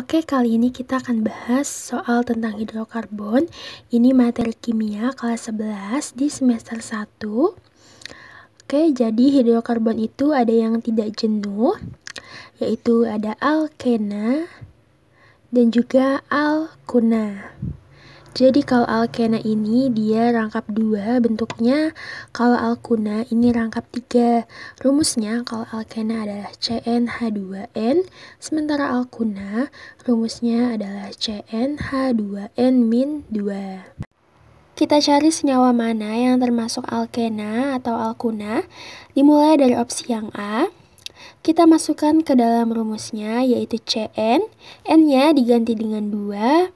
Oke, kali ini kita akan bahas soal tentang hidrokarbon. Ini materi kimia kelas 11 di semester 1. Oke, jadi hidrokarbon itu ada yang tidak jenuh, yaitu ada alkena dan juga alkuna. Jadi kalau alkena ini dia rangkap dua bentuknya, kalau alkuna ini rangkap tiga. Rumusnya kalau alkena adalah CnH2n, sementara alkuna rumusnya adalah CnH2n 2. Kita cari senyawa mana yang termasuk alkena atau alkuna, dimulai dari opsi yang A. Kita masukkan ke dalam rumusnya yaitu Cn, N-nya diganti dengan 2,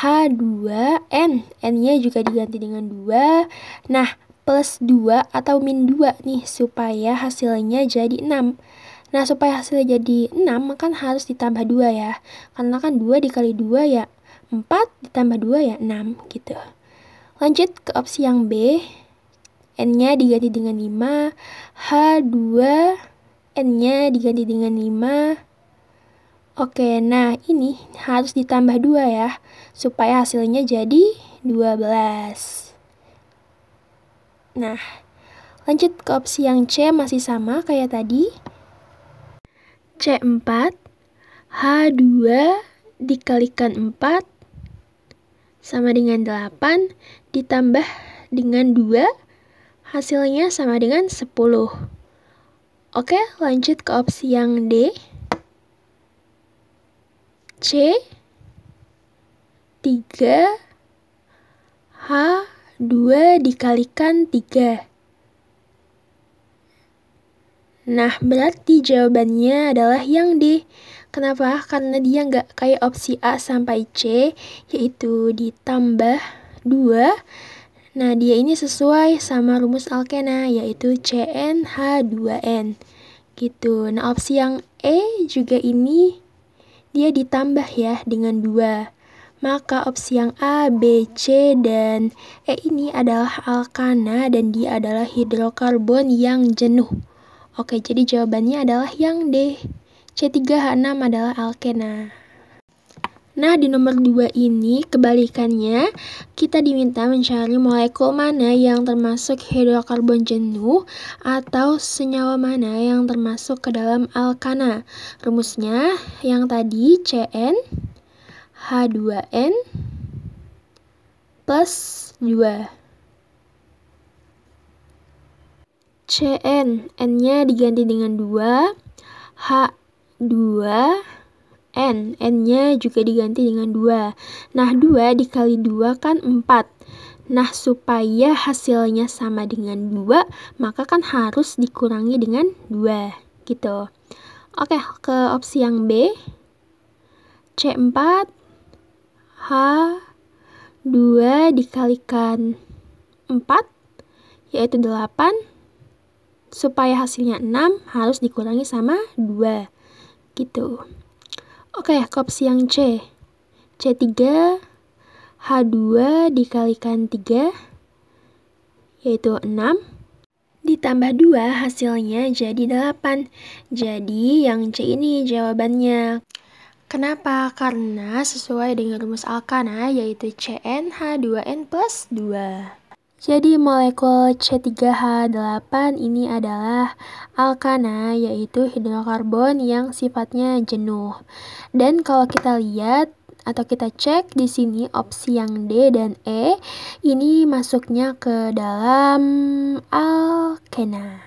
H2N. N-nya juga diganti dengan 2. Nah, plus 2 atau min 2 nih supaya hasilnya jadi 6. Nah, supaya hasilnya jadi 6, maka harus ditambah 2 ya. Karena kan 2 dikali 2 ya 4, ditambah 2 ya 6 gitu. Lanjut ke opsi yang B. N-nya diganti dengan 5. H2 N-nya diganti dengan 5. Oke, nah ini harus ditambah 2 ya, supaya hasilnya jadi 12. Nah, lanjut ke opsi yang C masih sama kayak tadi. C4, H2 dikalikan 4 sama dengan 8 ditambah dengan 2, hasilnya sama dengan 10. Oke, lanjut ke opsi yang D. C 3 H 2 dikalikan 3 Nah, berarti jawabannya adalah yang D. Kenapa? Karena dia nggak kayak opsi A sampai C, yaitu ditambah 2 Nah, dia ini sesuai sama rumus alkena, yaitu CnH2n. Gitu. Nah, opsi yang E juga ini dia ditambah ya dengan dua Maka opsi yang A, B, C, dan E ini adalah alkana dan dia adalah hidrokarbon yang jenuh. Oke, jadi jawabannya adalah yang D. C3H6 adalah alkena. Nah, di nomor 2 ini kebalikannya kita diminta mencari molekul mana yang termasuk hidrokarbon jenuh atau senyawa mana yang termasuk ke dalam alkana. Rumusnya yang tadi CN H2N plus 2. CN, N-nya diganti dengan 2, H2, n. n-nya juga diganti dengan 2. Nah, 2 dikali 2 kan 4. Nah, supaya hasilnya sama dengan 2, maka kan harus dikurangi dengan 2, gitu. Oke, ke opsi yang B. C4 H 2 dikalikan 4 yaitu 8 supaya hasilnya 6 harus dikurangi sama 2 gitu. Oke, okay, kops yang C. C3 H2 dikalikan 3 yaitu 6 ditambah 2 hasilnya jadi 8. Jadi yang C ini jawabannya. Kenapa? Karena sesuai dengan rumus alkana yaitu CnH2n plus 2. Jadi molekul C3H8 ini adalah alkana yaitu hidrokarbon yang sifatnya jenuh. Dan kalau kita lihat atau kita cek di sini opsi yang D dan E ini masuknya ke dalam alkena.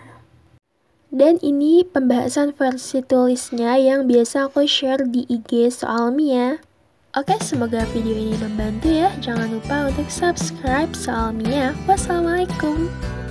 Dan ini pembahasan versi tulisnya yang biasa aku share di IG soal Mia. Oke, semoga video ini membantu ya. Jangan lupa untuk subscribe Soal ya. Wassalamualaikum.